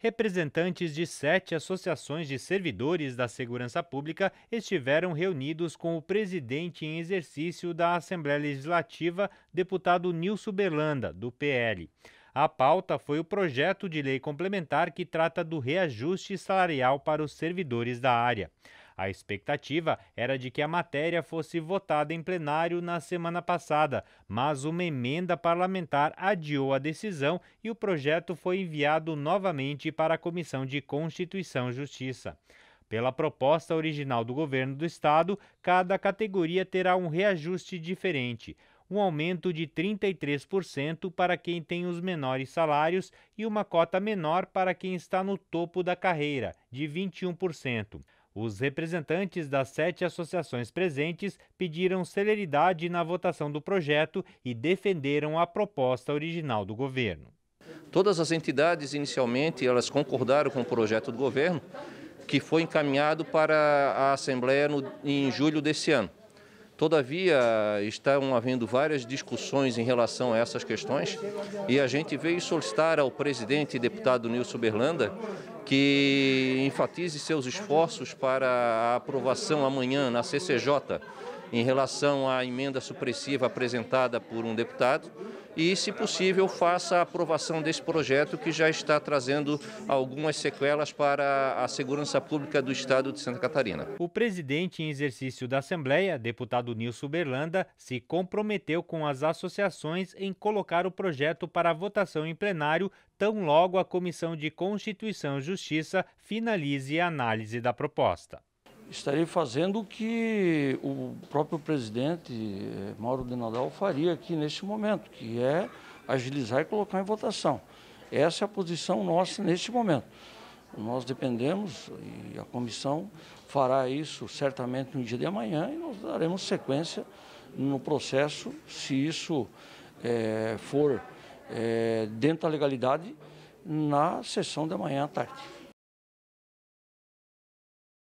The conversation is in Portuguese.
Representantes de sete associações de servidores da segurança pública estiveram reunidos com o presidente em exercício da Assembleia Legislativa, deputado Nilson Berlanda, do PL. A pauta foi o projeto de lei complementar que trata do reajuste salarial para os servidores da área. A expectativa era de que a matéria fosse votada em plenário na semana passada, mas uma emenda parlamentar adiou a decisão e o projeto foi enviado novamente para a Comissão de Constituição e Justiça. Pela proposta original do governo do estado, cada categoria terá um reajuste diferente. Um aumento de 33% para quem tem os menores salários e uma cota menor para quem está no topo da carreira, de 21%. Os representantes das sete associações presentes pediram celeridade na votação do projeto e defenderam a proposta original do governo. Todas as entidades inicialmente elas concordaram com o projeto do governo, que foi encaminhado para a Assembleia no, em julho desse ano. Todavia, estão havendo várias discussões em relação a essas questões e a gente veio solicitar ao presidente e deputado Nilson Berlanda que enfatize seus esforços para a aprovação amanhã na CCJ em relação à emenda supressiva apresentada por um deputado e, se possível, faça a aprovação desse projeto que já está trazendo algumas sequelas para a segurança pública do Estado de Santa Catarina. O presidente em exercício da Assembleia, deputado Nilson Berlanda, se comprometeu com as associações em colocar o projeto para votação em plenário tão logo a Comissão de Constituição e Justiça finalize a análise da proposta estarei fazendo o que o próprio presidente eh, Mauro de Nadal faria aqui neste momento, que é agilizar e colocar em votação. Essa é a posição nossa neste momento. Nós dependemos e a comissão fará isso certamente no dia de amanhã e nós daremos sequência no processo, se isso é, for é, dentro da legalidade, na sessão de amanhã à tarde.